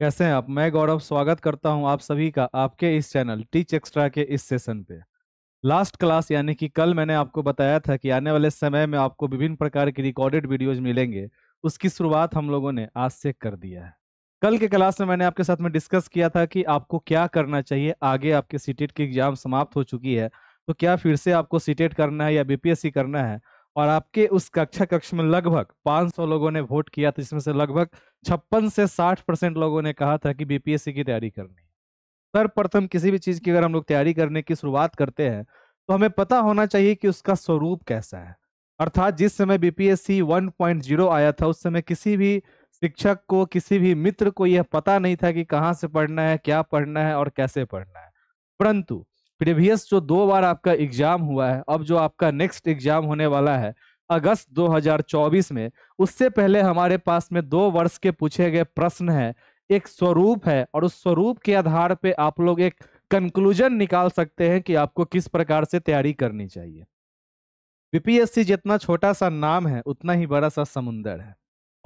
कैसे हैं आप मैं गौरव स्वागत करता हूं आप सभी का आपके इस चैनल टीच एक्स्ट्रा के इस सेशन पे लास्ट क्लास यानी कि कल मैंने आपको बताया था कि आने वाले समय में आपको विभिन्न प्रकार की रिकॉर्डेड वीडियोज मिलेंगे उसकी शुरुआत हम लोगों ने आज से कर दिया है कल के क्लास में मैंने आपके साथ में डिस्कस किया था कि आपको क्या करना चाहिए आगे आपके सीटेट e की एग्जाम समाप्त हो चुकी है तो क्या फिर से आपको सीटेट e करना है या बीपीएससी करना है और आपके उस कक्षा कक्ष में लगभग 500 लोगों ने वोट किया था तो जिसमें से लगभग छप्पन से 60 परसेंट लोगों ने कहा था कि बीपीएससी की तैयारी करनी है सर्वप्रथम किसी भी चीज़ की अगर हम लोग तैयारी करने की शुरुआत करते हैं तो हमें पता होना चाहिए कि उसका स्वरूप कैसा है अर्थात जिस समय बीपीएससी वन आया था उस समय किसी भी शिक्षक को किसी भी मित्र को यह पता नहीं था कि कहाँ से पढ़ना है क्या पढ़ना है और कैसे पढ़ना है परंतु प्रीवियस जो दो बार आपका एग्जाम हुआ है अब जो आपका नेक्स्ट एग्जाम होने वाला है अगस्त 2024 में उससे पहले हमारे पास में दो वर्ष के पूछे गए प्रश्न है एक स्वरूप है और उस स्वरूप के आधार पे आप लोग एक कंक्लूजन निकाल सकते हैं कि आपको किस प्रकार से तैयारी करनी चाहिए बीपीएससी जितना छोटा सा नाम है उतना ही बड़ा सा समुंदर है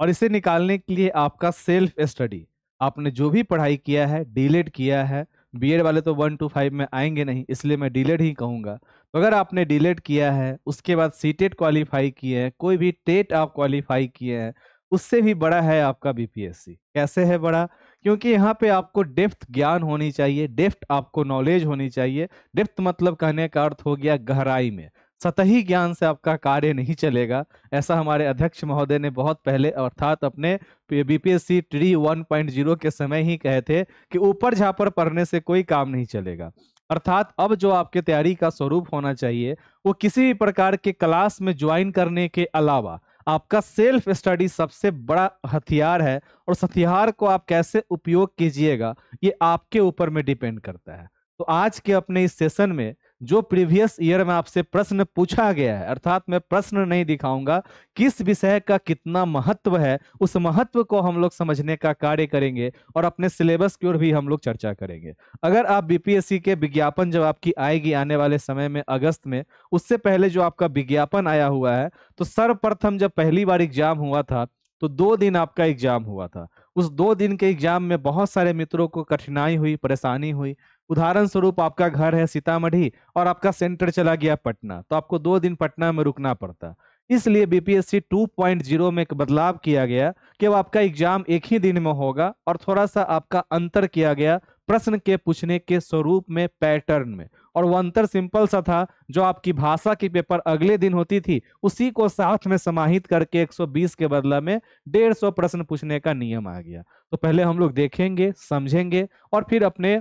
और इसे निकालने के लिए आपका सेल्फ स्टडी आपने जो भी पढ़ाई किया है डीलेट किया है बीएड वाले तो वन टू फाइव में आएंगे नहीं इसलिए मैं डीलेड ही कहूँगा तो अगर आपने डीलेड किया है उसके बाद सी टेट क्वालिफाई किए हैं कोई भी टेट आप क्वालिफाई किए हैं उससे भी बड़ा है आपका बीपीएससी कैसे है बड़ा क्योंकि यहाँ पे आपको डेफ्थ ज्ञान होनी चाहिए डेफ्थ आपको नॉलेज होनी चाहिए डेफ्थ मतलब कहने का अर्थ हो गया गहराई में सतही ज्ञान से आपका कार्य नहीं चलेगा ऐसा हमारे अध्यक्ष महोदय ने बहुत पहले अर्थात अपने BPSC TRE one point zero के समय ही कहे थे कि ऊपर झापर पढ़ने से कोई काम नहीं चलेगा अर्थात अब जो आपके तैयारी का स्वरूप होना चाहिए वो किसी भी प्रकार के क्लास में ज्वाइन करने के अलावा आपका सेल्फ स्टडी सबसे बड़ा हथियार है और हथियार को आप कैसे उपयोग कीजिएगा ये आपके ऊपर में डिपेंड करता है तो आज के अपने इस सेशन में जो प्रीवियस ईयर में आपसे प्रश्न पूछा गया है अर्थात मैं प्रश्न नहीं दिखाऊंगा किस विषय का कितना महत्व है उस महत्व को हम लोग समझने का कार्य करेंगे और अपने सिलेबस की ओर भी हम लोग चर्चा करेंगे अगर आप बीपीएससी के विज्ञापन जब आपकी आएगी आने वाले समय में अगस्त में उससे पहले जो आपका विज्ञापन आया हुआ है तो सर्वप्रथम जब पहली बार एग्जाम हुआ था तो दो दिन आपका एग्जाम हुआ था उस दो दिन के एग्जाम में बहुत सारे मित्रों को कठिनाई हुई परेशानी हुई उदाहरण स्वरूप आपका घर है सीतामढ़ी और आपका सेंटर चला गया पटना तो आपको दो दिन पटना में रुकना पड़ता इसलिए बीपीएससी 2.0 में एक बदलाव किया गया कि अब आपका एग्जाम एक ही दिन में होगा और थोड़ा सा आपका अंतर किया गया प्रश्न के पूछने के स्वरूप में पैटर्न में और वो अंतर सिंपल सा था जो आपकी भाषा की पेपर अगले दिन होती थी उसी को साथ में समाहित करके 120 के बदला में 150 प्रश्न पूछने का नियम आ गया तो पहले हम लोग देखेंगे समझेंगे और फिर अपने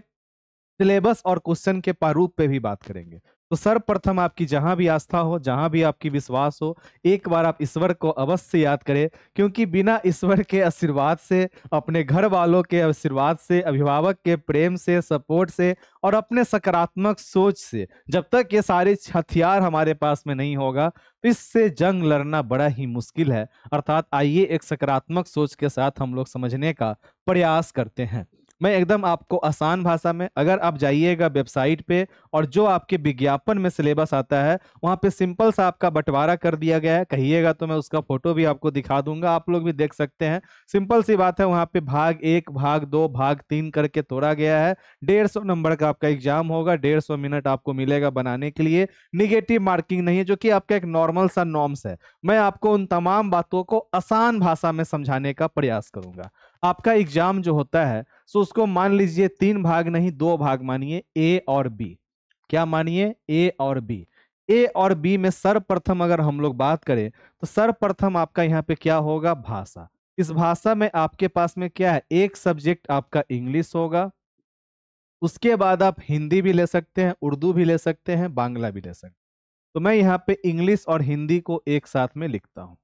सिलेबस और क्वेश्चन के प्रारूप पे भी बात करेंगे तो सर्वप्रथम आपकी जहां भी आस्था हो जहां भी आपकी विश्वास हो एक बार आप ईश्वर को अवश्य याद करें क्योंकि बिना ईश्वर के आशीर्वाद से अपने घर वालों के आशीर्वाद से अभिभावक के प्रेम से सपोर्ट से और अपने सकारात्मक सोच से जब तक ये सारे हथियार हमारे पास में नहीं होगा तो इससे जंग लड़ना बड़ा ही मुश्किल है अर्थात आइए एक सकारात्मक सोच के साथ हम लोग समझने का प्रयास करते हैं मैं एकदम आपको आसान भाषा में अगर आप जाइएगा वेबसाइट पे और जो आपके विज्ञापन में सिलेबस आता है वहाँ पे सिंपल सा आपका बंटवारा कर दिया गया है कहिएगा तो मैं उसका फोटो भी आपको दिखा दूंगा आप लोग भी देख सकते हैं सिंपल सी बात है वहाँ पे भाग एक भाग दो भाग तीन करके तोड़ा गया है डेढ़ सौ नंबर का आपका एग्जाम होगा डेढ़ सौ मिनट आपको मिलेगा बनाने के लिए निगेटिव मार्किंग नहीं है जो कि आपका एक नॉर्मल सा नॉर्म्स है मैं आपको उन तमाम बातों को आसान भाषा में समझाने का प्रयास करूंगा आपका एग्जाम जो होता है सो उसको मान लीजिए तीन भाग नहीं दो भाग मानिए ए और बी क्या मानिए ए और बी ए और बी में सर्वप्रथम अगर हम लोग बात करें तो सर्वप्रथम आपका यहाँ पे क्या होगा भाषा इस भाषा में आपके पास में क्या है एक सब्जेक्ट आपका इंग्लिश होगा उसके बाद आप हिंदी भी ले सकते हैं उर्दू भी ले सकते हैं बांग्ला भी ले सकते हैं तो मैं यहाँ पे इंग्लिश और हिंदी को एक साथ में लिखता हूँ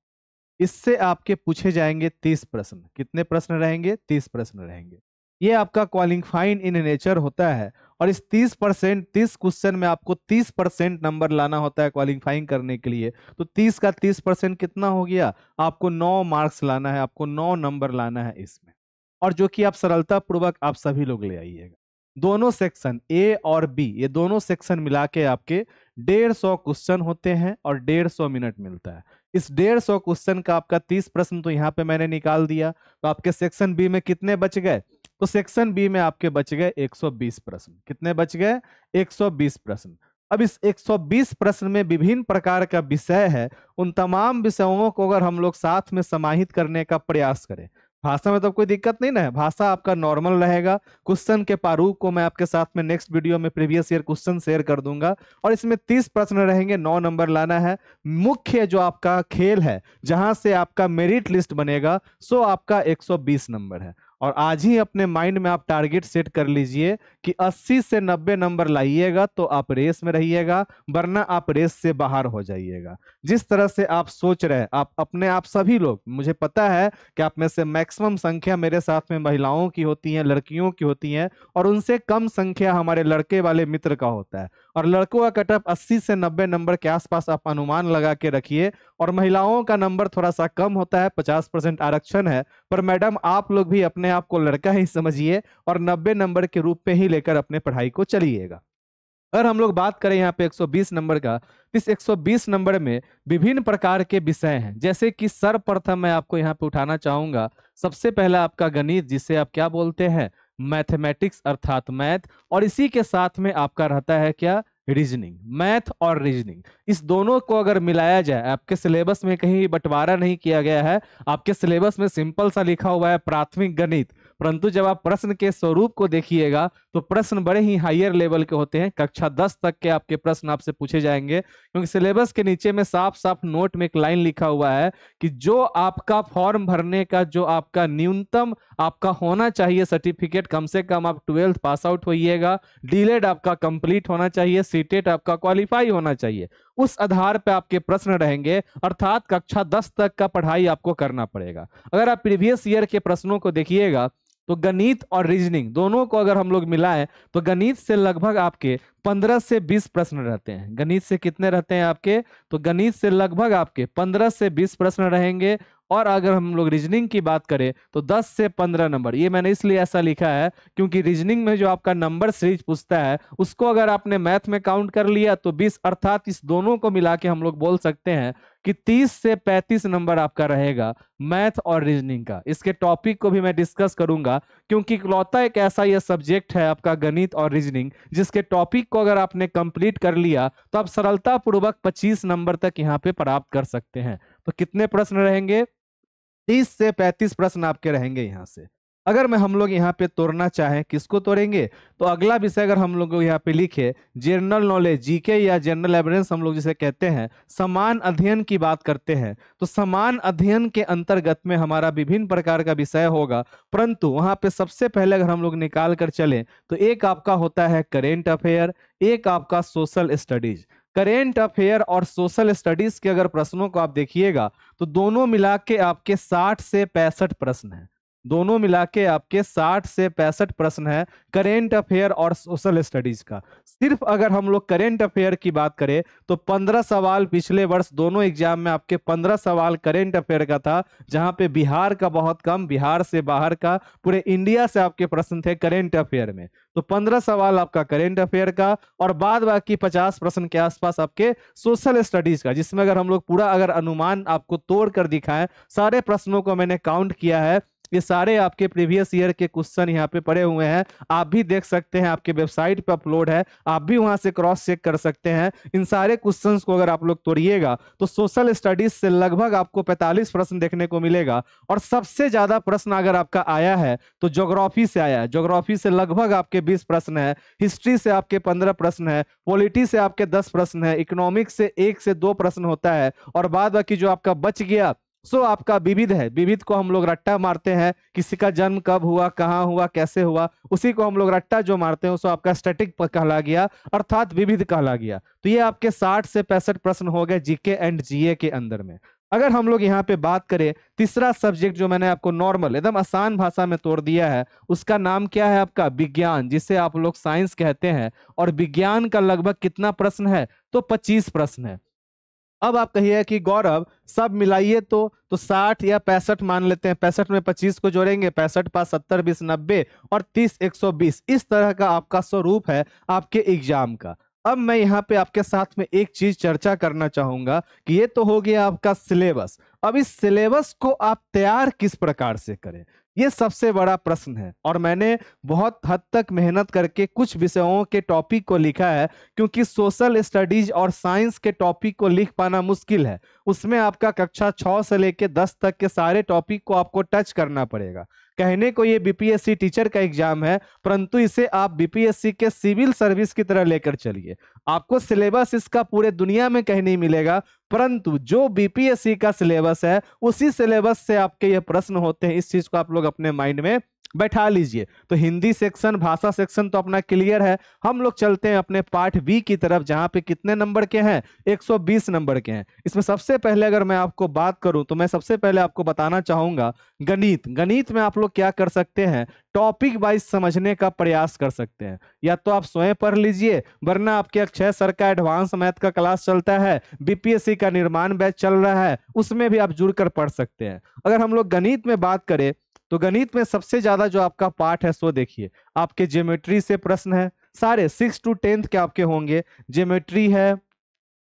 इससे आपके पूछे जाएंगे तीस प्रश्न कितने प्रश्न रहेंगे तीस प्रश्न रहेंगे ये आपका क्वालिफाइन इन नेचर होता है और इस 30 परसेंट तीस क्वेश्चन में आपको 30 परसेंट नंबर लाना होता है क्वालिफाइंग करने के लिए तो 30 का 30 परसेंट कितना हो गया आपको 9 मार्क्स लाना है आपको 9 नंबर लाना है इसमें और जो कि आप सरलता पूर्वक आप सभी लोग ले आइएगा दोनों सेक्शन ए और बी ये दोनों सेक्शन मिला के आपके डेढ़ सौ क्वेश्चन होते हैं और डेढ़ सौ मिनट मिलता है इस डेढ़ सौ क्वेश्चन का आपका तीस प्रश्न तो यहाँ पे मैंने निकाल दिया तो आपके सेक्शन बी में कितने बच गए तो सेक्शन बी में आपके बच गए बीस प्रश्न कितने बच गए बीस प्रश्न अब इस 120 प्रश्न में विभिन्न प्रकार का विषय है उन तमाम विषयों को अगर हम लोग साथ में समाहित करने का प्रयास करें भाषा में तो कोई दिक्कत नहीं ना है भाषा आपका नॉर्मल रहेगा क्वेश्चन के प्रारूप को मैं आपके साथ में नेक्स्ट वीडियो में प्रीवियस ईयर क्वेश्चन शेयर कर दूंगा और इसमें तीस प्रश्न रहेंगे नौ नंबर लाना है मुख्य जो आपका खेल है जहां से आपका मेरिट लिस्ट बनेगा सो आपका 120 नंबर है और आज ही अपने माइंड में आप टारगेट सेट कर लीजिए कि 80 से 90 नंबर लाइएगा तो आप रेस में रहिएगा वरना आप रेस से बाहर हो जाइएगा जिस तरह से आप सोच रहे हैं आप अपने आप सभी लोग मुझे पता है कि आप में से मैक्सिमम संख्या मेरे साथ में महिलाओं की होती है लड़कियों की होती है और उनसे कम संख्या हमारे लड़के वाले मित्र का होता है और लड़कों का कटअप 80 से 90 नंबर के आसपास आप अनुमान लगा के रखिए और महिलाओं का नंबर थोड़ा सा कम होता है 50 परसेंट आरक्षण है पर मैडम आप लोग भी अपने आप को लड़का ही समझिए और 90 नंबर के रूप में ही लेकर अपने पढ़ाई को चलिएगा अगर हम लोग बात करें यहाँ पे 120 नंबर का इस 120 नंबर में विभिन्न प्रकार के विषय हैं जैसे कि सर्वप्रथम मैं आपको यहाँ पे उठाना चाहूंगा सबसे पहला आपका गणित जिसे आप क्या बोलते हैं मैथमेटिक्स अर्थात मैथ और इसी के साथ में आपका रहता है क्या रीजनिंग मैथ और रीजनिंग इस दोनों को अगर मिलाया जाए आपके सिलेबस में कहीं बंटवारा नहीं किया गया है आपके सिलेबस में सिंपल सा लिखा हुआ है प्राथमिक गणित परंतु जब आप प्रश्न के स्वरूप को देखिएगा तो प्रश्न बड़े ही हाइयर लेवल के होते हैं कक्षा दस तक के आपके प्रश्न आपसे पूछे जाएंगे क्योंकि सिलेबस के नीचे में साफ साफ नोट में एक लाइन लिखा हुआ है कि जो आपका फॉर्म भरने का जो आपका न्यूनतम आपका होना चाहिए सर्टिफिकेट कम से कम आप ट्वेल्थ पास आउट होइएगा डीलेड e आपका कंप्लीट होना चाहिए सीटेट e आपका क्वालिफाई होना चाहिए उस आधार पर आपके प्रश्न रहेंगे अर्थात कक्षा दस तक का पढ़ाई आपको करना पड़ेगा अगर आप प्रीवियस ईयर के प्रश्नों को देखिएगा तो गणित और रीजनिंग दोनों को अगर हम लोग मिलाएं तो गणित से लगभग आपके 15 से 20 प्रश्न रहते हैं गणित से कितने रहते हैं आपके तो गणित से लगभग आपके 15 से 20 प्रश्न रहेंगे और अगर हम लोग रीजनिंग की बात करें तो 10 से 15 नंबर ये मैंने इसलिए ऐसा लिखा है क्योंकि रीजनिंग में जो आपका नंबर सीरीज पूछता है उसको अगर आपने मैथ में काउंट कर लिया तो 20 अर्थात इस दोनों को मिला के हम लोग बोल सकते हैं कि 30 से 35 नंबर आपका रहेगा मैथ और रीजनिंग का इसके टॉपिक को भी मैं डिस्कस करूंगा क्योंकि इकलौता एक ऐसा यह सब्जेक्ट है आपका गणित और रीजनिंग जिसके टॉपिक को अगर आपने कंप्लीट कर लिया तो आप सरलतापूर्वक 25 नंबर तक यहाँ पे प्राप्त कर सकते हैं तो कितने प्रश्न रहेंगे तीस से पैंतीस प्रश्न आपके रहेंगे यहाँ से अगर मैं हम लोग यहाँ पे तोड़ना चाहें किसको तोड़ेंगे तो अगला विषय अगर हम लोग यहाँ पे लिखे जनरल नॉलेज जीके या जनरल एवरेंस हम लोग जिसे कहते हैं समान अध्ययन की बात करते हैं तो समान अध्ययन के अंतर्गत में हमारा विभिन्न प्रकार का विषय होगा परंतु वहाँ पे सबसे पहले अगर हम लोग निकाल कर चले तो एक आपका होता है करेंट अफेयर एक आपका सोशल स्टडीज करेंट अफेयर और सोशल स्टडीज के अगर प्रश्नों को आप देखिएगा तो दोनों मिला के आपके साठ से पैंसठ प्रश्न हैं दोनों मिला के आपके 60 से पैंसठ प्रश्न है करेंट अफेयर और सोशल स्टडीज का सिर्फ अगर हम लोग करेंट अफेयर की बात करें तो 15 सवाल पिछले वर्ष दोनों एग्जाम में आपके 15 सवाल करेंट अफेयर का था जहां पे बिहार का बहुत कम बिहार से बाहर का पूरे इंडिया से आपके प्रश्न थे करेंट अफेयर में तो 15 सवाल आपका करेंट अफेयर का और बाद बाकी 50 प्रश्न के आसपास आपके सोशल स्टडीज का जिसमें अगर हम लोग पूरा अगर अनुमान आपको तोड़ कर दिखाएं सारे प्रश्नों को मैंने काउंट किया है ये सारे आपके प्रीवियस ईयर के क्वेश्चन यहाँ पे पड़े हुए हैं आप भी देख सकते हैं आपके वेबसाइट पर अपलोड है आप भी वहां से क्रॉस चेक कर सकते हैं इन सारे क्वेश्चन को अगर आप लोग तोड़िएगा तो सोशल स्टडीज से लगभग आपको पैंतालीस प्रश्न देखने को मिलेगा और सबसे ज्यादा प्रश्न अगर आपका आया है तो जोग्राफी से आया है जोग्राफी से लगभग आपके बीस प्रश्न है हिस्ट्री से आपके पंद्रह प्रश्न है पॉलिटी से आपके दस प्रश्न है इकोनॉमिक्स से एक से दो प्रश्न होता है और बाद बाकी जो आपका बच गया सो आपका विविध है विविध को हम लोग रट्टा मारते हैं किसी का जन्म कब हुआ कहाँ हुआ कैसे हुआ उसी को हम लोग रट्टा जो मारते हैं सो आपका स्टैटिक कहला गया अर्थात विविध कहला गया तो ये आपके साठ से पैंसठ प्रश्न हो गए जीके एंड जीए के अंदर में अगर हम लोग यहाँ पे बात करें तीसरा सब्जेक्ट जो मैंने आपको नॉर्मल एकदम आसान भाषा में तोड़ दिया है उसका नाम क्या है आपका विज्ञान जिसे आप लोग साइंस कहते हैं और विज्ञान का लगभग कितना प्रश्न है तो 25 प्रश्न है अब आप कहिए कि गौरव सब मिलाइए तो तो 60 या पैंसठ मान लेते हैं पैंसठ में 25 को जोड़ेंगे पैंसठ पास सत्तर बीस नब्बे और 30 120 इस तरह का आपका स्वरूप है आपके एग्जाम का अब मैं यहाँ पे आपके साथ में एक चीज चर्चा करना चाहूंगा कि ये तो हो गया आपका सिलेबस अब इस सिलेबस को आप तैयार किस प्रकार से करें ये सबसे बड़ा प्रश्न है और मैंने बहुत हद तक मेहनत करके कुछ विषयों के टॉपिक को लिखा है क्योंकि सोशल स्टडीज और साइंस के टॉपिक को लिख पाना मुश्किल है उसमें आपका कक्षा छः से लेकर दस तक के सारे टॉपिक को आपको टच करना पड़ेगा कहने को ये बीपीएससी टीचर का एग्जाम है परंतु इसे आप बीपीएससी के सिविल सर्विस की तरह लेकर चलिए आपको सिलेबस इसका पूरे दुनिया में कहीं नहीं मिलेगा परंतु जो बीपीएससी का सिलेबस है उसी सिलेबस से आपके ये प्रश्न होते हैं इस चीज को आप लोग अपने माइंड में बैठा लीजिए तो हिंदी सेक्शन भाषा सेक्शन तो अपना क्लियर है हम लोग चलते हैं अपने पार्ट बी की तरफ जहां पे कितने नंबर के हैं 120 नंबर के हैं इसमें सबसे पहले अगर मैं आपको बात करूं तो मैं सबसे पहले आपको बताना चाहूंगा गणित गणित में आप लोग क्या कर सकते हैं टॉपिक वाइज समझने का प्रयास कर सकते हैं या तो आप स्वयं पढ़ लीजिए वरना आपके अक्षय सर का एडवांस मैथ का क्लास चलता है बीपीएससी का निर्माण बैच चल रहा है उसमें भी आप जुड़कर पढ़ सकते हैं अगर हम लोग गणित में बात करें तो गणित में सबसे ज्यादा जो आपका पार्ट है सो देखिए आपके ज्योमेट्री से प्रश्न है सारे सिक्स टू टेंथ के आपके होंगे ज्योमेट्री है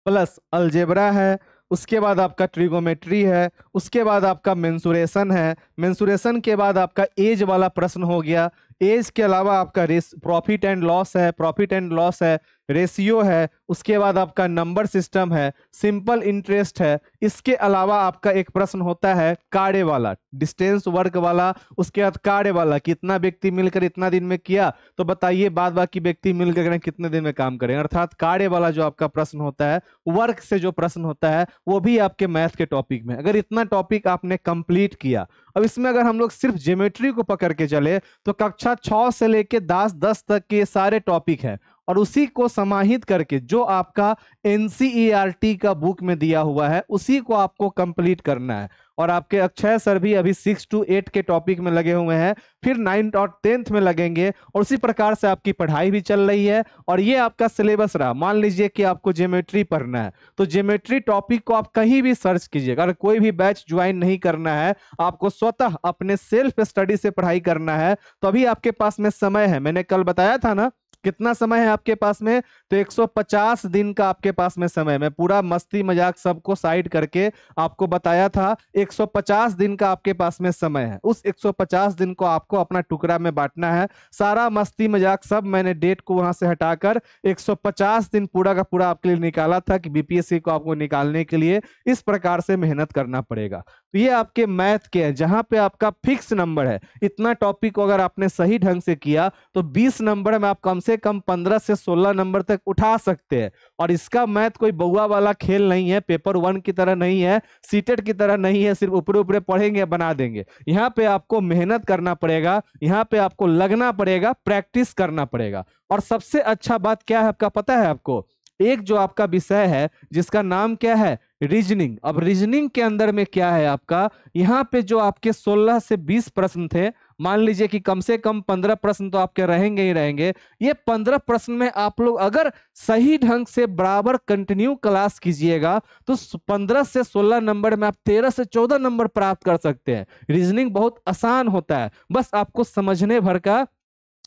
प्लस अल्जेबरा है उसके बाद आपका ट्रिगोमेट्री है उसके बाद आपका मेंसुरेशन है मेंसुरेशन के बाद आपका एज वाला प्रश्न हो गया एज के अलावा आपका रिस्क प्रॉफिट एंड लॉस है प्रॉफिट एंड लॉस है रेशियो है उसके बाद आपका नंबर सिस्टम है सिंपल इंटरेस्ट है इसके अलावा आपका एक प्रश्न होता है कार्य वाला डिस्टेंस वर्क वाला उसके बाद कार्य वाला कितना व्यक्ति मिलकर इतना दिन में किया तो बताइए बाद बाकी व्यक्ति मिलकर कितने दिन में काम करें अर्थात कार्य वाला जो आपका प्रश्न होता है वर्क से जो प्रश्न होता है वो भी आपके मैथ के टॉपिक में अगर इतना टॉपिक आपने कंप्लीट किया अब इसमें अगर हम लोग सिर्फ ज्योमेट्री को पकड़ के चले तो कक्षा छः से लेकर दस दस तक के सारे टॉपिक है और उसी को समाहित करके जो आपका एनसीईआरटी e का बुक में दिया हुआ है उसी को आपको कंप्लीट करना है और आपके अक्षय सर भी अभी सिक्स टू एट के टॉपिक में लगे हुए हैं फिर नाइन्थ और टेंथ में लगेंगे और उसी प्रकार से आपकी पढ़ाई भी चल रही है और ये आपका सिलेबस रहा मान लीजिए कि आपको ज्योमेट्री पढ़ना है तो ज्योमेट्री टॉपिक को आप कहीं भी सर्च कीजिए अगर कोई भी बैच ज्वाइन नहीं करना है आपको स्वतः अपने सेल्फ स्टडी से पढ़ाई करना है तो अभी आपके पास में समय है मैंने कल बताया था ना कितना समय है आपके पास में तो 150 दिन का आपके पास में समय में पूरा मस्ती मजाक सबको साइड करके आपको बताया था 150 दिन का आपके पास में समय है उस 150 दिन को आपको अपना टुकड़ा में बांटना है सारा मस्ती मजाक सब मैंने डेट को वहां से हटाकर 150 दिन पूरा का पूरा आपके लिए निकाला था कि बीपीएससी को आपको निकालने के लिए इस प्रकार से मेहनत करना पड़ेगा तो ये आपके मैथ के हैं जहां पे आपका फिक्स नंबर है इतना टॉपिक को अगर आपने सही ढंग से किया तो 20 नंबर में आप कम से कम 15 से 16 नंबर तक उठा सकते हैं और इसका मैथ कोई बउआ वाला खेल नहीं है पेपर वन की तरह नहीं है सीटेट की तरह नहीं है सिर्फ ऊपरे ऊपरे पढ़ेंगे बना देंगे यहाँ पे आपको मेहनत करना पड़ेगा यहाँ पे आपको लगना पड़ेगा प्रैक्टिस करना पड़ेगा और सबसे अच्छा बात क्या है आपका पता है आपको एक जो आपका विषय है जिसका नाम क्या है रीजनिंग अब रीजनिंग के अंदर में क्या है आपका यहाँ पे जो आपके 16 से 20 प्रश्न थे मान लीजिए कि कम से कम 15 प्रश्न तो आपके रहेंगे ही रहेंगे ये 15 प्रश्न में आप लोग अगर सही ढंग से बराबर कंटिन्यू क्लास कीजिएगा तो 15 से 16 नंबर में आप 13 से 14 नंबर प्राप्त कर सकते हैं रीजनिंग बहुत आसान होता है बस आपको समझने भर का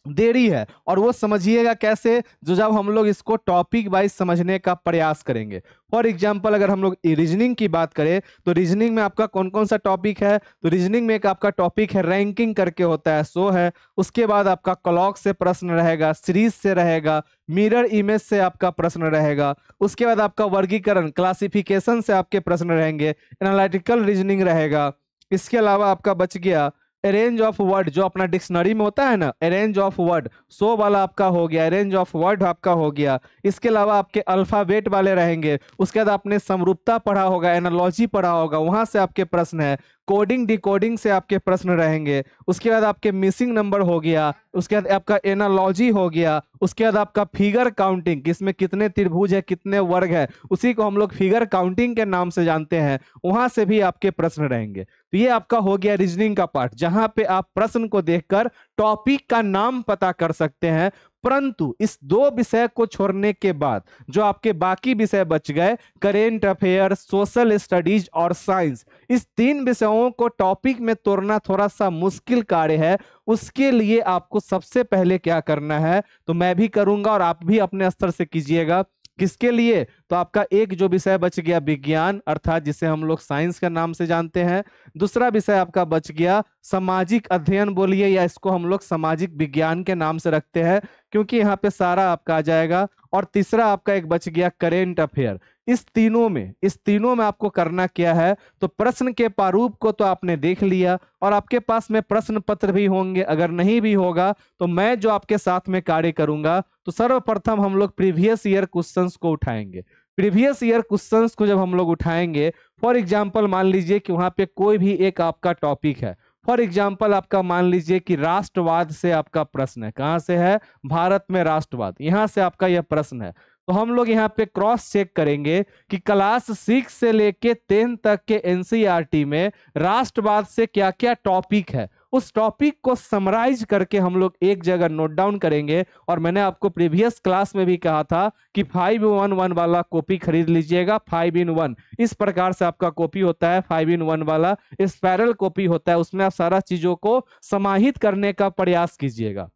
देरी है और वो समझिएगा कैसे जो जब हम लोग इसको टॉपिक वाइज समझने का प्रयास करेंगे फॉर एग्जाम्पल अगर हम लोग रीजनिंग की बात करें तो रीजनिंग में आपका कौन कौन सा टॉपिक है तो रीजनिंग में एक आपका टॉपिक है रैंकिंग करके होता है सो है उसके बाद आपका क्लॉक से प्रश्न रहेगा सीरीज से रहेगा मिरर इमेज से आपका प्रश्न रहेगा उसके बाद आपका वर्गीकरण क्लासिफिकेशन से आपके प्रश्न रहेंगे एनालिटिकल रीजनिंग रहेगा इसके अलावा आपका बच गया अरेंज ऑफ वर्ड जो अपना डिक्शनरी में होता है ना अरेंज ऑफ वर्ड सो वाला आपका हो गया अरेंज ऑफ वर्ड आपका हो गया इसके अलावा आपके अल्फ़ाबेट वाले रहेंगे उसके बाद आपने समरूपता पढ़ा होगा एनालॉजी पढ़ा होगा वहां से आपके प्रश्न है कोडिंग डिकोडिंग से आपके प्रश्न रहेंगे उसके बाद आपके मिसिंग नंबर हो गया उसके बाद आपका एनालॉजी हो गया उसके बाद आपका फिगर काउंटिंग इसमें कितने त्रिभुज है कितने वर्ग है उसी को हम लोग फिगर काउंटिंग के नाम से जानते हैं वहां से भी आपके प्रश्न रहेंगे तो ये आपका हो गया रीजनिंग का पार्ट जहां पे आप प्रश्न को देखकर टॉपिक का नाम पता कर सकते हैं परंतु इस दो विषय को छोड़ने के बाद जो आपके बाकी विषय बच गए करेंट अफेयर सोशल स्टडीज और साइंस इस तीन विषयों को टॉपिक में तोड़ना थोड़ा सा मुश्किल कार्य है उसके लिए आपको सबसे पहले क्या करना है तो मैं भी करूंगा और आप भी अपने स्तर से कीजिएगा किसके लिए तो आपका एक जो विषय बच गया विज्ञान अर्थात जिसे हम लोग साइंस के नाम से जानते हैं दूसरा विषय आपका बच गया सामाजिक अध्ययन बोलिए या इसको हम लोग सामाजिक विज्ञान के नाम से रखते हैं क्योंकि यहाँ पे सारा आपका आ जाएगा और तीसरा आपका एक बच गया करेंट अफेयर इस तीनों में इस तीनों में आपको करना क्या है तो प्रश्न के प्रारूप को तो आपने देख लिया और आपके पास में प्रश्न पत्र भी होंगे अगर नहीं भी होगा तो मैं जो आपके साथ में कार्य करूंगा तो सर्वप्रथम हम लोग प्रीवियस ईयर क्वेश्चन को उठाएंगे प्रीवियस ईयर क्वेश्चन को जब हम लोग उठाएंगे फॉर एग्जाम्पल मान लीजिए कि वहां पे कोई भी एक आपका टॉपिक है फॉर एग्जाम्पल आपका मान लीजिए कि राष्ट्रवाद से आपका प्रश्न है कहाँ से है भारत में राष्ट्रवाद यहां से आपका यह प्रश्न है तो हम लोग यहाँ पे क्रॉस चेक करेंगे कि क्लास सिक्स से लेके टेन तक के एनसीआरटी e में राष्ट्रवाद से क्या क्या टॉपिक है उस टॉपिक को समराइज करके हम लोग एक जगह नोट डाउन करेंगे और मैंने आपको प्रीवियस क्लास में भी कहा था कि फाइव वन वन वाला कॉपी खरीद लीजिएगा फाइव इन वन इस प्रकार से आपका कॉपी होता है फाइव इन वन वाला स्पैरल कॉपी होता है उसमें आप सारा चीजों को समाहित करने का प्रयास कीजिएगा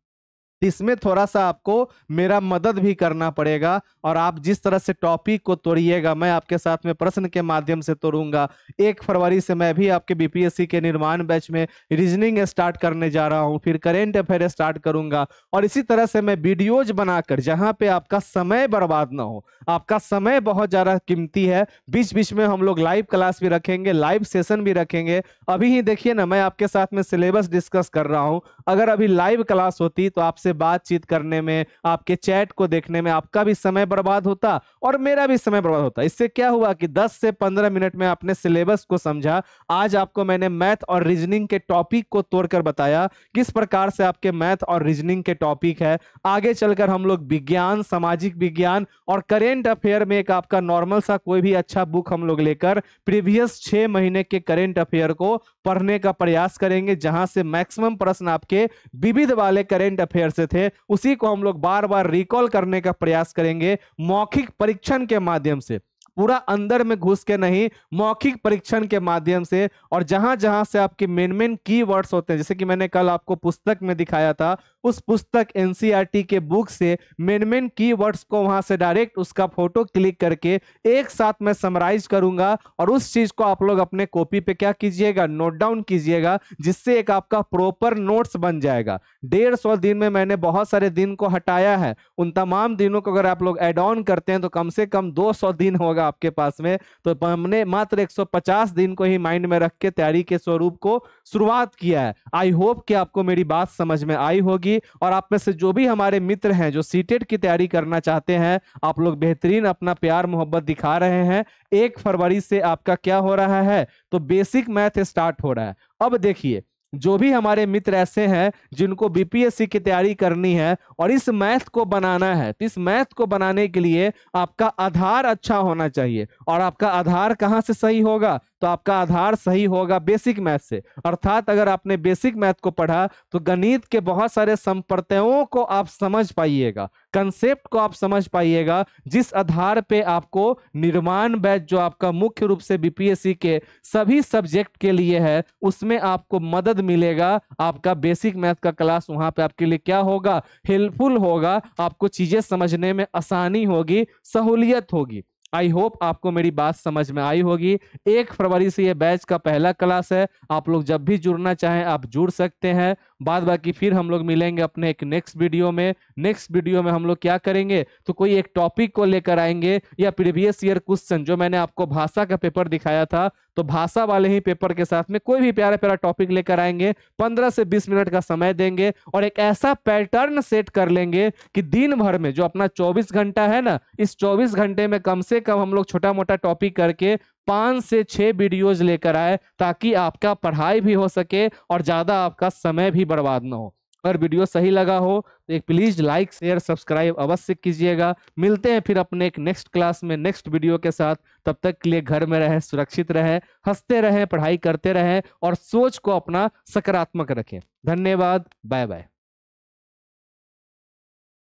इसमें थोड़ा सा आपको मेरा मदद भी करना पड़ेगा और आप जिस तरह से टॉपिक को तोड़िएगा मैं आपके साथ में प्रश्न के माध्यम से तोड़ूंगा एक फरवरी से मैं भी आपके बीपीएससी के निर्माण बैच में रीजनिंग स्टार्ट करने जा रहा हूं फिर करेंट अफेयर स्टार्ट करूंगा और इसी तरह से मैं वीडियोज बनाकर जहां पे आपका समय बर्बाद ना हो आपका समय बहुत ज़्यादा कीमती है बीच बीच में हम लोग लाइव क्लास भी रखेंगे लाइव सेशन भी रखेंगे अभी ही देखिए ना मैं आपके साथ में सिलेबस डिस्कस कर रहा हूँ अगर अभी लाइव क्लास होती तो आपसे आपसे बातचीत करने में आपके चैट को देखने में आपका भी समय बर्बाद होता और मेरा भी समय बर्बाद होता इससे क्या हुआ कि 10 से 15 मिनट में आपने सिलेबस को समझा आज आपको मैंने मैथ और रीजनिंग के टॉपिक को तोड़कर बताया किस प्रकार से आपके मैथ और रीजनिंग के टॉपिक है आगे चलकर हम लोग विज्ञान सामाजिक विज्ञान और करेंट अफेयर में एक आपका नॉर्मल सा कोई भी अच्छा बुक हम लोग लेकर प्रीवियस छह महीने के करेंट अफेयर को पढ़ने का प्रयास करेंगे जहां से मैक्सिमम प्रश्न आपके विविध वाले करेंट अफेयर से थे उसी को हम लोग बार बार रिकॉल करने का प्रयास करेंगे मौखिक परीक्षण के माध्यम से पूरा अंदर में घुस के नहीं मौखिक परीक्षण के माध्यम से और जहां जहां से आपके मेन मेन की होते हैं जैसे कि मैंने कल आपको पुस्तक में दिखाया था उस पुस्तक एनसीईआरटी e के बुक से मेन मेन की को वहां से डायरेक्ट उसका फोटो क्लिक करके एक साथ मैं समराइज करूंगा और उस चीज को आप लोग अपने कॉपी पे क्या कीजिएगा नोट डाउन कीजिएगा जिससे एक आपका प्रॉपर नोट्स बन जाएगा डेढ़ सौ दिन में मैंने बहुत सारे दिन को हटाया है उन तमाम दिनों को अगर आप लोग एड ऑन करते हैं तो कम से कम दो दिन होगा आपके पास में तो हमने मात्र एक दिन को ही माइंड में रख के तैयारी के स्वरूप को शुरुआत किया है आई होप कि आपको मेरी बात समझ में आई होगी होगी और आप में से जो भी हमारे मित्र हैं जो सीटेट की तैयारी करना चाहते हैं आप लोग बेहतरीन अपना प्यार मोहब्बत दिखा रहे हैं एक फरवरी से आपका क्या हो रहा है तो बेसिक मैथ स्टार्ट हो रहा है अब देखिए जो भी हमारे मित्र ऐसे हैं जिनको बीपीएससी की तैयारी करनी है और इस मैथ को बनाना है तो इस मैथ को बनाने के लिए आपका आधार अच्छा होना चाहिए और आपका आधार कहाँ से सही होगा तो आपका आधार सही होगा बेसिक मैथ से अर्थात अगर आपने बेसिक मैथ को पढ़ा तो गणित के बहुत सारे संप्रत्ययों को आप समझ पाइएगा कंसेप्ट को आप समझ पाइएगा जिस आधार पे आपको निर्माण बैच जो आपका मुख्य रूप से बीपीएससी के सभी सब्जेक्ट के लिए है उसमें आपको मदद मिलेगा आपका बेसिक मैथ का क्लास वहां पे आपके लिए क्या होगा हेल्पफुल होगा आपको चीजें समझने में आसानी होगी सहूलियत होगी आई होप आपको मेरी बात समझ में आई होगी एक फरवरी से ये बैच का पहला क्लास है आप लोग जब भी जुड़ना चाहें आप जुड़ सकते हैं बाद बाकी फिर हम लोग मिलेंगे अपने एक नेक्स्ट वीडियो में नेक्स्ट वीडियो में हम लोग क्या करेंगे तो कोई एक टॉपिक को लेकर आएंगे या प्रीवियस ईयर क्वेश्चन जो मैंने आपको भाषा का पेपर दिखाया था तो भाषा वाले ही पेपर के साथ में कोई भी प्यारा प्यारा टॉपिक लेकर आएंगे पंद्रह से बीस मिनट का समय देंगे और एक ऐसा पैटर्न सेट कर लेंगे कि दिन भर में जो अपना चौबीस घंटा है ना इस चौबीस घंटे में कम से कम हम लोग छोटा मोटा टॉपिक करके पांच से छह वीडियोज लेकर आए ताकि आपका पढ़ाई भी हो सके और ज्यादा आपका समय भी बर्बाद ना हो अगर वीडियो सही लगा हो तो एक प्लीज लाइक शेयर सब्सक्राइब अवश्य कीजिएगा मिलते हैं फिर अपने एक नेक्स्ट क्लास में नेक्स्ट वीडियो के साथ तब तक के लिए घर में रहें सुरक्षित रहें हंसते रहें पढ़ाई करते रहें और सोच को अपना सकारात्मक रखें धन्यवाद बाय बाय